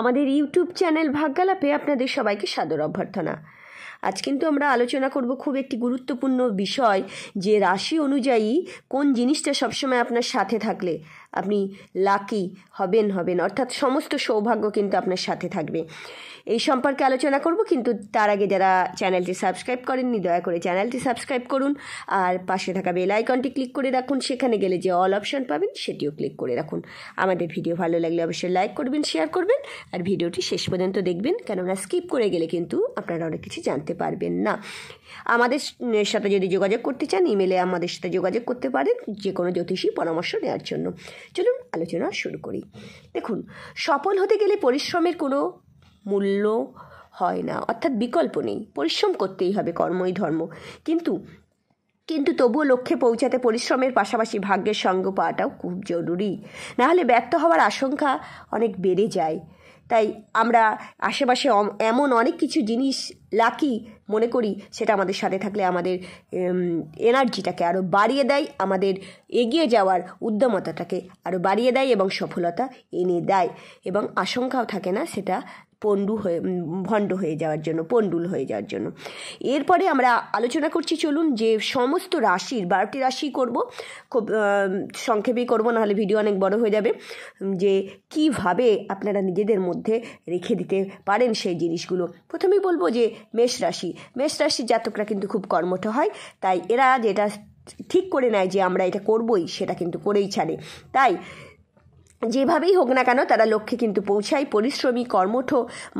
আমাদের YouTube channel ভাগ্যালাপে আপনাদের সবাইকে সাদর অভ্যর্থনা আজ কিন্তু আমরা আলোচনা করব খুব একটি গুরুত্বপূর্ণ বিষয় যে রাশি অনুযায়ী কোন জিনিসটা সবসময় আপনার সাথে থাকলে আপনি লাকি হবেন হবেন অর্থাৎ সমস্ত সৌভাগ্য কিন্তু আপনার সাথে থাকবে এই সম্পর্কে আলোচনা করব কিন্তু তার আগে যারা চ্যানেলটি সাবস্ক্রাইব করেননি দয়া করে চ্যানেলটি সাবস্ক্রাইব করুন আর পাশে থাকা বেল আইকনটি ক্লিক করে রাখুন সেখানে গেলে যে অল অপশন পাবেন সেটিও ক্লিক করে রাখুন আমাদের ভিডিও ভালো লাগলে অবশ্যই লাইক করবেন শেয়ার করবেন আর ভিডিওটি শেষ পর্যন্ত দেখবেন কেননা স্কিপ করে গেলে কিন্তু আপনারা অনেক কিছু জানতে পারবেন না আমাদের সাথে যদি যোগাযোগ করতে চান ইমেলে আমাদের সাথে যোগাযোগ করতে পারেন যে কোনো জ্যোতিষী পরামর্শ নেওয়ার জন্য চলুন আলোচনা শুরু করি দেখুন সফল হতে গেলে পরিশ্রমের কোনো মূল্য হয় না অর্থাৎ বিকল্প নেই পরিশ্রম করতেই হবে কর্মই ধর্ম কিন্তু কিন্তু তবুও লক্ষ্যে পৌঁছাতে পরিশ্রমের পাশাপাশি ভাগ্যের সঙ্গ পাওয়াটাও খুব জরুরি নাহলে ব্যর্থ হওয়ার আশঙ্কা অনেক বেড়ে যায় তাই আমরা আশেপাশে এমন অনেক কিছু জিনিস লাকি মনে করি সেটা আমাদের সাথে থাকলে আমাদের এনার্জিটাকে আরও বাড়িয়ে দেয় আমাদের এগিয়ে যাওয়ার উদ্যমতাটাকে আরও বাড়িয়ে দেয় এবং সফলতা এনে দেয় এবং আশঙ্কাও থাকে না সেটা পণ্ডু হয়ে ভণ্ড হয়ে যাওয়ার জন্য পণ্ডুল হয়ে যাওয়ার জন্য এরপরে আমরা আলোচনা করছি চলুন যে সমস্ত রাশির বারোটি রাশি করব খুব সংক্ষেপেই করবো নাহলে ভিডিও অনেক বড় হয়ে যাবে যে কিভাবে আপনারা নিজেদের মধ্যে রেখে দিতে পারেন সেই জিনিসগুলো প্রথমেই বলবো যে মেষ রাশি মেষ রাশির জাতকরা কিন্তু খুব কর্মঠ হয় তাই এরা যেটা ঠিক করে নেয় যে আমরা এটা করবই সেটা কিন্তু করেই ছাড়ে তাই যেভাবেই হোক না কেন তারা লক্ষ্যে কিন্তু পৌঁছায় পরিশ্রমী কর্মঠ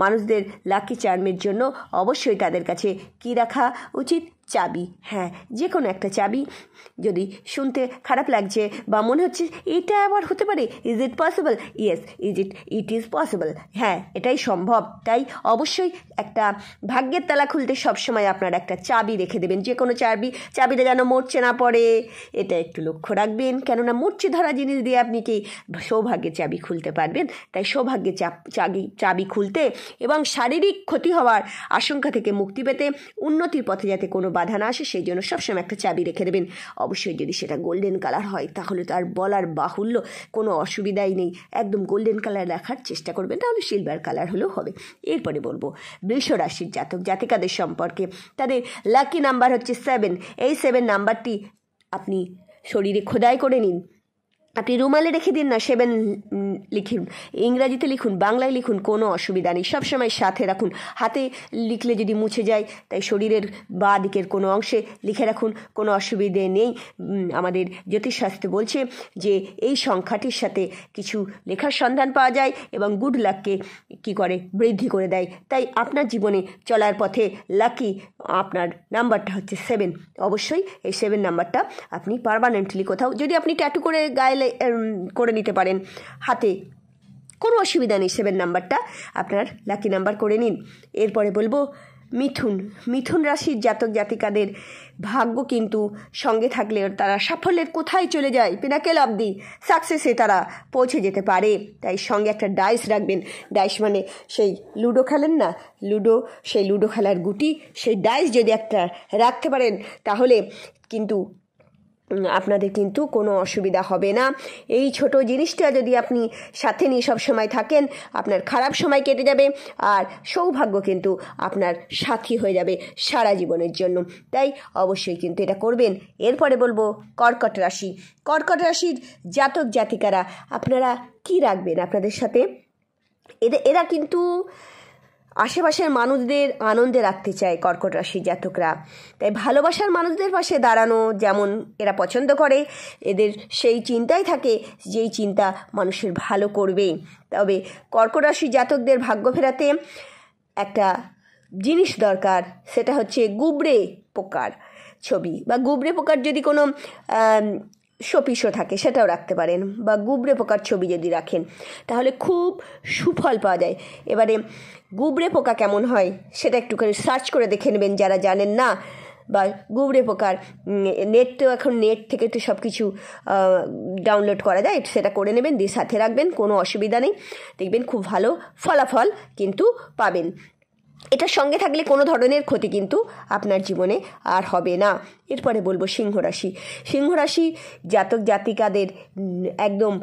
মানুষদের লাকি চার্মের জন্য অবশ্যই তাদের কাছে কী রাখা উচিত চাবি হ্যাঁ যে কোনো একটা চাবি যদি শুনতে খারাপ লাগছে বা মনে হচ্ছে এটা আবার হতে পারে is it possible yes is it it is possible হ্যাঁ এটাই সম্ভব তাই অবশ্যই একটা ভাগ্যের তালা খুলতে সবসময় আপনার একটা চাবি রেখে দেবেন যে কোনো চাবি চাবিটা যেন মরছে না পড়ে এটা একটু লক্ষ্য রাখবেন কেননা মরছে ধরা জিনিস দিয়ে আপনি কি সৌভাগ্যের চাবি খুলতে পারবেন তাই সৌভাগ্যের চাবি চাবি খুলতে এবং শারীরিক ক্ষতি হওয়ার আশঙ্কা থেকে মুক্তি পেতে উন্নতির পথে যাতে কোনো বাধা না আসে সেই জন্য সবসময় একটা চাবি রেখে দেবেন অবশ্যই যদি সেটা গোল্ডেন কালার হয় তাহলে তার বলার বাহুল্য কোনো অসুবিধাই নেই একদম গোল্ডেন কালার রাখার চেষ্টা করবেন তাহলে সিলভার কালার হলেও হবে এরপরে বলবো বৃষ রাশির জাতক জাতিকাদের সম্পর্কে তাদের লাকি নাম্বার হচ্ছে সেভেন এই সেভেন নাম্বারটি আপনি শরীরে খোদাই করে নিন আপনি রুমালে রেখে দিন না সেবেন লিখুন ইংরাজিতে লিখুন বাংলায় লিখুন কোনো অসুবিধা নেই সবসময় সাথে রাখুন হাতে লিখলে যদি মুছে যায় তাই শরীরের বা দিকের কোনো অংশে লিখে রাখুন কোনো অসুবিধে নেই আমাদের জ্যোতিষশাস্ত্র বলছে যে এই সংখ্যাটির সাথে কিছু লেখার সন্ধান পাওয়া যায় এবং গুড লাককে কী করে বৃদ্ধি করে দেয় তাই আপনার জীবনে চলার পথে লাকি আপনার নাম্বারটা হচ্ছে সেভেন অবশ্যই এই সেভেন নাম্বারটা আপনি পারমানেন্টলি কোথাও যদি আপনি ট্যাটু করে গায়ে চাইলে করে নিতে পারেন হাতে কোনো অসুবিধা নেই সেভেন নাম্বারটা আপনার লাকি নাম্বার করে নিন এরপরে বলবো মিথুন মিথুন রাশির জাতক জাতিকাদের ভাগ্য কিন্তু সঙ্গে থাকলে তারা সাফল্যের কোথায় চলে যায় পিনাকেল অবধি সাকসেসে তারা পৌঁছে যেতে পারে তাই সঙ্গে একটা ডাইস রাখবেন ডাইস মানে সেই লুডো খেলেন না লুডো সেই লুডো খেলার গুটি সেই ডাইস যদি একটা রাখতে পারেন তাহলে কিন্তু আপনাদের কিন্তু কোনো অসুবিধা হবে না এই ছোট জিনিসটা যদি আপনি সাথে নিয়ে সব সময় থাকেন আপনার খারাপ সময় কেটে যাবে আর সৌভাগ্য কিন্তু আপনার সাথী হয়ে যাবে সারা জীবনের জন্য তাই অবশ্যই কিন্তু এটা করবেন এরপরে বলবো কর্কট রাশি কর্কট রাশির জাতক জাতিকারা আপনারা কি রাখবেন আপনাদের সাথে এদের এরা কিন্তু আশেপাশের মানুষদের আনন্দে রাখতে চায় কর্কট রাশির জাতকরা তাই ভালোবাসার মানুষদের পাশে দাঁড়ানো যেমন এরা পছন্দ করে এদের সেই চিন্তাই থাকে যেই চিন্তা মানুষের ভালো করবে তবে কর্কট রাশির জাতকদের ভাগ্য ফেরাতে একটা জিনিস দরকার সেটা হচ্ছে গুবরে পোকার ছবি বা গুবরে পোকার যদি কোনো শোপিসও থাকে সেটাও রাখতে পারেন বা গুবরে পোকার ছবি যদি রাখেন তাহলে খুব সুফল পাওয়া যায় এবারে গুবরে পোকা কেমন হয় সেটা একটুখানি সার্চ করে দেখে নেবেন যারা জানেন না বা গুবরে পোকার নেট তো এখন নেট থেকে তো সব কিছু ডাউনলোড করা যায় সেটা করে নেবেন দিয়ে সাথে রাখবেন কোনো অসুবিধা নেই দেখবেন খুব ভালো ফলাফল কিন্তু পাবেন এটার সঙ্গে থাকলে কোনো ধরনের ক্ষতি কিন্তু আপনার জীবনে আর হবে না এরপরে বলবো সিংহ রাশি সিংহ রাশি জাতক জাতিকাদের একদম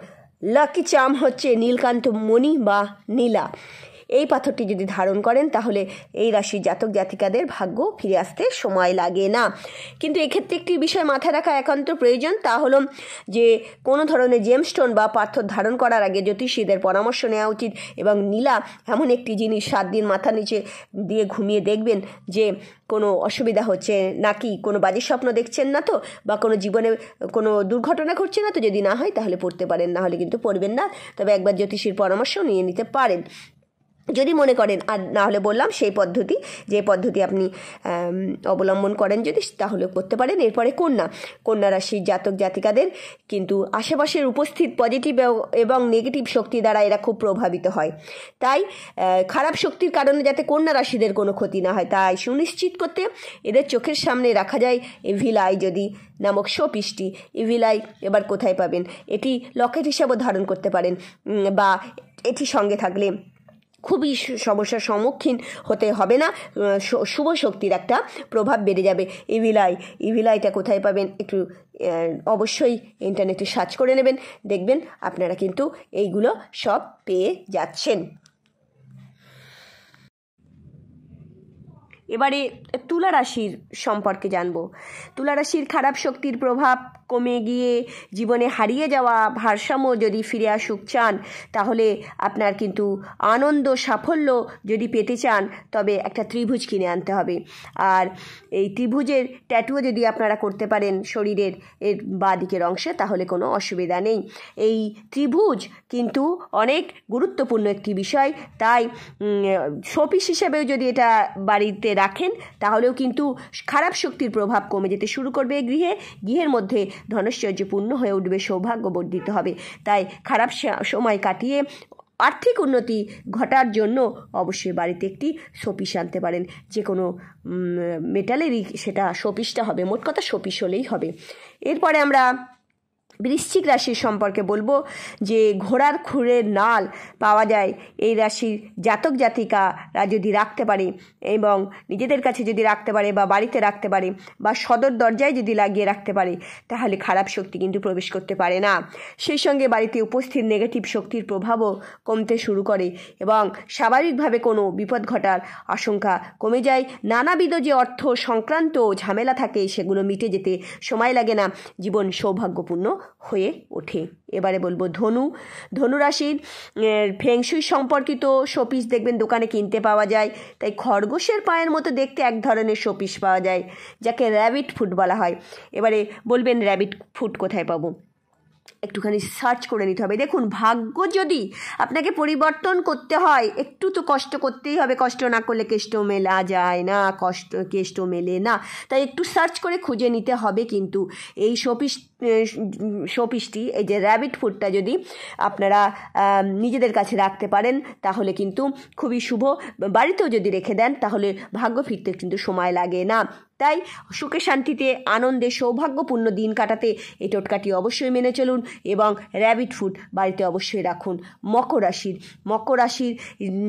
লাকি চাম হচ্ছে নীলকান্ত মণি বা নীলা এই পাথরটি যদি ধারণ করেন তাহলে এই রাশির জাতক জাতিকাদের ভাগ্য ফিরে আসতে সময় লাগে না কিন্তু এক্ষেত্রে একটি বিষয় মাথায় রাখা একান্ত প্রয়োজন তা হলো যে কোনো ধরনের জেমস্টোন বা পাথর ধারণ করার আগে জ্যোতিষীদের পরামর্শ নেওয়া উচিত এবং নীলা এমন একটি জিনিস সাত দিন মাথা নিচে দিয়ে ঘুমিয়ে দেখবেন যে কোনো অসুবিধা হচ্ছে নাকি কোনো বাজে স্বপ্ন দেখছেন না তো বা কোনো জীবনে কোনো দুর্ঘটনা ঘটছে না তো যদি না হয় তাহলে পড়তে পারেন না হলে কিন্তু পড়বেন না তবে একবার জ্যোতিষীর পরামর্শ নিয়ে নিতে পারেন যদি মনে করেন আর না হলে বললাম সেই পদ্ধতি যে পদ্ধতি আপনি অবলম্বন করেন যদি তাহলে করতে পারেন এরপরে কন্যা কন্যা রাশির জাতক জাতিকাদের কিন্তু আশেপাশের উপস্থিত পজিটিভ এবং নেগেটিভ শক্তি দ্বারা এরা খুব প্রভাবিত হয় তাই খারাপ শক্তির কারণে যাতে কন্যা রাশিদের কোনো ক্ষতি না হয় তাই সুনিশ্চিত করতে এদের চোখের সামনে রাখা যায় এভিলাই যদি নামক শোপিসটি ইভিলাই এবার কোথায় পাবেন এটি লকেট হিসাবেও ধারণ করতে পারেন বা এটি সঙ্গে থাকলে খুবই সমস্যার সম্মুখীন হতে হবে না শুভ শক্তির একটা প্রভাব বেড়ে যাবে ইভিলাই ইভিলাইটা কোথায় পাবেন একটু অবশ্যই ইন্টারনেটে সার্চ করে নেবেন দেখবেন আপনারা কিন্তু এইগুলো সব পেয়ে যাচ্ছেন এবারে তুলা রাশির সম্পর্কে জানব তুলা রাশির খারাপ শক্তির প্রভাব কমে গিয়ে জীবনে হারিয়ে যাওয়া ভারসাম্য যদি ফিরে আসুক চান তাহলে আপনার কিন্তু আনন্দ সাফল্য যদি পেতে চান তবে একটা ত্রিভুজ কিনে আনতে হবে আর এই ত্রিভুজের ট্যাটুও যদি আপনারা করতে পারেন শরীরের এর বা দিকের অংশে তাহলে কোনো অসুবিধা নেই এই ত্রিভুজ কিন্তু অনেক গুরুত্বপূর্ণ একটি বিষয় তাই শোপিস হিসেবেও যদি এটা বাড়িতে রাখেন তাহলেও কিন্তু খারাপ শক্তির প্রভাব কমে যেতে শুরু করবে গৃহে গৃহের মধ্যে ধনশ্চর্যপূর্ণ হয়ে উঠবে সৌভাগ্য বর্ধিত হবে তাই খারাপ সময় কাটিয়ে আর্থিক উন্নতি ঘটার জন্য অবশ্যই বাড়িতে একটি শোপিস আনতে পারেন যে কোনো মেটালেরই সেটা শোপিসটা হবে মোট কথা শোপিস হলেই হবে এরপরে আমরা বৃশ্চিক রাশির সম্পর্কে বলবো যে ঘোড়ার খুঁড়ে নাল পাওয়া যায় এই রাশির জাতক জাতিকারা যদি রাখতে পারে এবং নিজেদের কাছে যদি রাখতে পারে বা বাড়িতে রাখতে পারে বা সদর দরজায় যদি লাগিয়ে রাখতে পারে তাহলে খারাপ শক্তি কিন্তু প্রবেশ করতে পারে না সেই সঙ্গে বাড়িতে উপস্থিত নেগেটিভ শক্তির প্রভাবও কমতে শুরু করে এবং স্বাভাবিকভাবে কোনো বিপদ ঘটার আশঙ্কা কমে যায় নানাবিধ যে অর্থ সংক্রান্ত ঝামেলা থাকে সেগুলো মিটে যেতে সময় লাগে না জীবন সৌভাগ্যপূর্ণ হয়ে ওঠে এবারে বলবো ধনু ধনুরাশির ফেংশুই সম্পর্কিত শোপিস দেখবেন দোকানে কিনতে পাওয়া যায় তাই খরগোশের পায়ের মতো দেখতে এক ধরনের শোপিস পাওয়া যায় যাকে র্যাবিট ফুট বলা হয় এবারে বলবেন র্যাবিট ফুট কোথায় পাবো একটুখানি সার্চ করে নিতে হবে দেখুন ভাগ্য যদি আপনাকে পরিবর্তন করতে হয় একটু তো কষ্ট করতেই হবে কষ্ট না করলে কেষ্ট মেলা যায় না কষ্ট কেষ্ট মেলে না তাই একটু সার্চ করে খুঁজে নিতে হবে কিন্তু এই শোপিস শোপিসটি এই যে র্যাবিট ফুডটা যদি আপনারা নিজেদের কাছে রাখতে পারেন তাহলে কিন্তু খুবই শুভ বাড়িতেও যদি রেখে দেন তাহলে ভাগ্য ফিরতে কিন্তু সময় লাগে না তাই সুখে শান্তিতে আনন্দে সৌভাগ্যপূর্ণ দিন কাটাতে এই টোটকাটি অবশ্যই মেনে চলুন এবং র্যাবিট ফুড বাড়িতে অবশ্যই রাখুন মকর রাশির মকর রাশির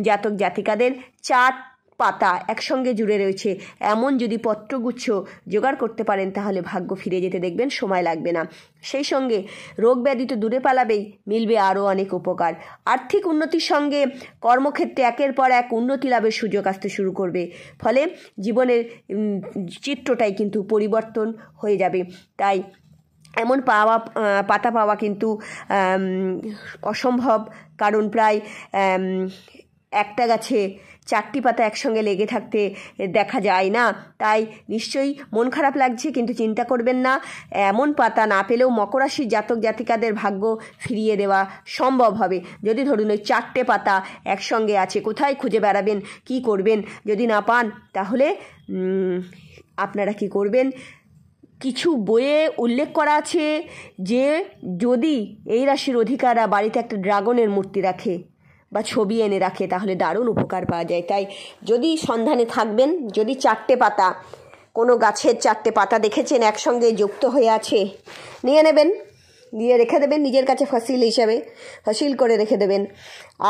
জাতক জাতিকাদের চার পাতা একসঙ্গে জুড়ে রয়েছে এমন যদি পত্রগুচ্ছ জোগাড় করতে পারেন তাহলে ভাগ্য ফিরে যেতে দেখবেন সময় লাগবে না সেই সঙ্গে রোগ ব্যাধি তো দূরে পালাবেই মিলবে আরও অনেক উপকার আর্থিক উন্নতির সঙ্গে কর্মক্ষেত্রে একের পর এক উন্নতি লাভের সুযোগ আসতে শুরু করবে ফলে জীবনের চিত্রটাই কিন্তু পরিবর্তন হয়ে যাবে তাই এমন পাওয়া পাতা পাওয়া কিন্তু অসম্ভব কারণ প্রায় একটা গাছে চারটি পাতা একসঙ্গে লেগে থাকতে দেখা যায় না তাই নিশ্চয়ই মন খারাপ লাগছে কিন্তু চিন্তা করবেন না এমন পাতা না পেলেও মকরাশির জাতক জাতিকাদের ভাগ্য ফিরিয়ে দেওয়া সম্ভব হবে যদি ধরুন ওই চারটে পাতা একসঙ্গে আছে কোথায় খুঁজে বেড়াবেন কি করবেন যদি না পান তাহলে আপনারা কি করবেন কিছু বইয়ে উল্লেখ করা আছে যে যদি এই রাশির অধিকারা বাড়িতে একটা ড্রাগনের মূর্তি রাখে বা ছবি এনে রাখে তাহলে দারুণ উপকার পাওয়া যায় তাই যদি সন্ধানে থাকবেন যদি চারটে পাতা কোনো গাছের চারটে পাতা দেখেছেন একসঙ্গে যুক্ত হয়ে আছে নিয়ে নেবেন দিয়ে রেখে দেবেন নিজের কাছে ফসিল হিসাবে ফসিল করে রেখে দেবেন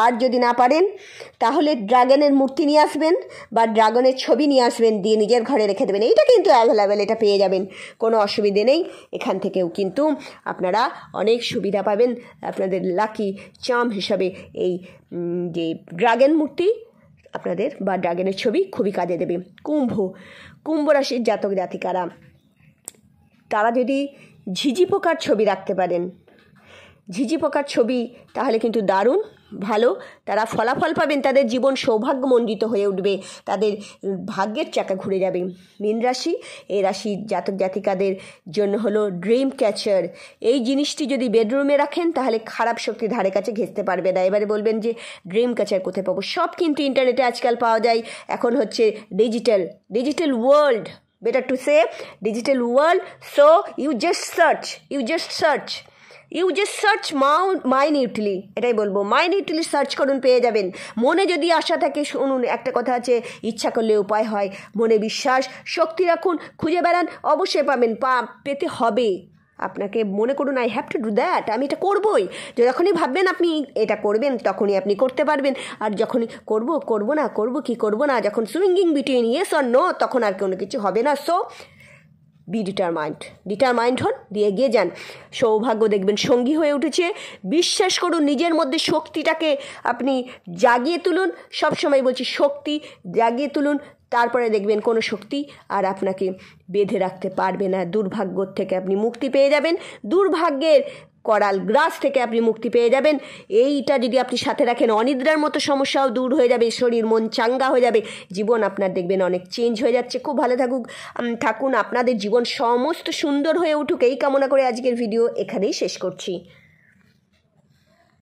আর যদি না পারেন তাহলে ড্রাগনের মূর্তি নিয়ে আসবেন বা ড্রাগনের ছবি নিয়ে আসবেন দিয়ে নিজের ঘরে রেখে দেবেন এইটা কিন্তু অ্যাভেলেবেল এটা পেয়ে যাবেন কোনো অসুবিধে নেই এখান থেকেও কিন্তু আপনারা অনেক সুবিধা পাবেন আপনাদের লাকি চাম হিসাবে এই যে ড্রাগন মূর্তি আপনাদের বা ড্রাগনের ছবি খুবই কাজে দেবে কুম্ভ কুম্ভ রাশির জাতক জাতিকারা তারা যদি ঝিঝি পোকার ছবি রাখতে পারেন ঝিঝি পোকার ছবি তাহলে কিন্তু দারুণ ভালো তারা ফলাফল পাবেন তাদের জীবন সৌভাগ্যমণ্ডিত হয়ে উঠবে তাদের ভাগ্যের চাকা ঘুরে যাবে মীন রাশি এই রাশি জাতক জাতিকাদের জন্য হলো ড্রিম ক্যাচার এই জিনিসটি যদি বেডরুমে রাখেন তাহলে খারাপ শক্তি ধারে কাছে ঘেঁচতে পারবে না এবারে বলবেন যে ড্রিম ক্যাচার কোথায় পাবো সব কিন্তু ইন্টারনেটে আজকাল পাওয়া যায় এখন হচ্ছে digital digital world better to say digital world so you just search you just search you just search my নিউটলি এটাই বলবো মাই নিউটলি সার্চ করুন পেয়ে যাবেন মনে যদি আশা থাকে শুনুন একটা কথা আছে ইচ্ছা করলে উপায় হয় মনে বিশ্বাস শক্তি রাখুন খুঁজে বেড়ান অবশ্যই পাবেন পা পেতে হবে আপনাকে মনে করুন I have to do that আমি এটা করবই যখনই ভাববেন আপনি এটা করবেন তখনই আপনি করতে পারবেন আর যখনই করব করব না করব কি করব না যখন swinging between yes or no তখন আর কোনো কিছু হবে না সো বি ডিটারমাইন্ড ডিটারমাইন্ড হন দিয়ে এগিয়ে যান সৌভাগ্য দেখবেন সঙ্গী হয়ে উঠেছে বিশ্বাস করুন নিজের মধ্যে শক্তিটাকে আপনি জাগিয়ে তুলুন সবসময় বলছি শক্তি জাগিয়ে তুলুন তারপরে দেখবেন কোনো শক্তি আর আপনাকে বেঁধে রাখতে পারবে না দুর্ভাগ্য থেকে আপনি মুক্তি পেয়ে যাবেন দুর্ভাগ্যের করাল গ্রাস থেকে আপনি মুক্তি পেয়ে যাবেন এইটা যদি আপনি সাথে রাখেন অনিদ্রার মতো সমস্যাও দূর হয়ে যাবে শরীর মন চাঙ্গা হয়ে যাবে জীবন আপনার দেখবেন অনেক চেঞ্জ হয়ে যাচ্ছে খুব ভালো থাকুক থাকুন আপনাদের জীবন সমস্ত সুন্দর হয়ে উঠুক এই কামনা করে আজকের ভিডিও এখানেই শেষ করছি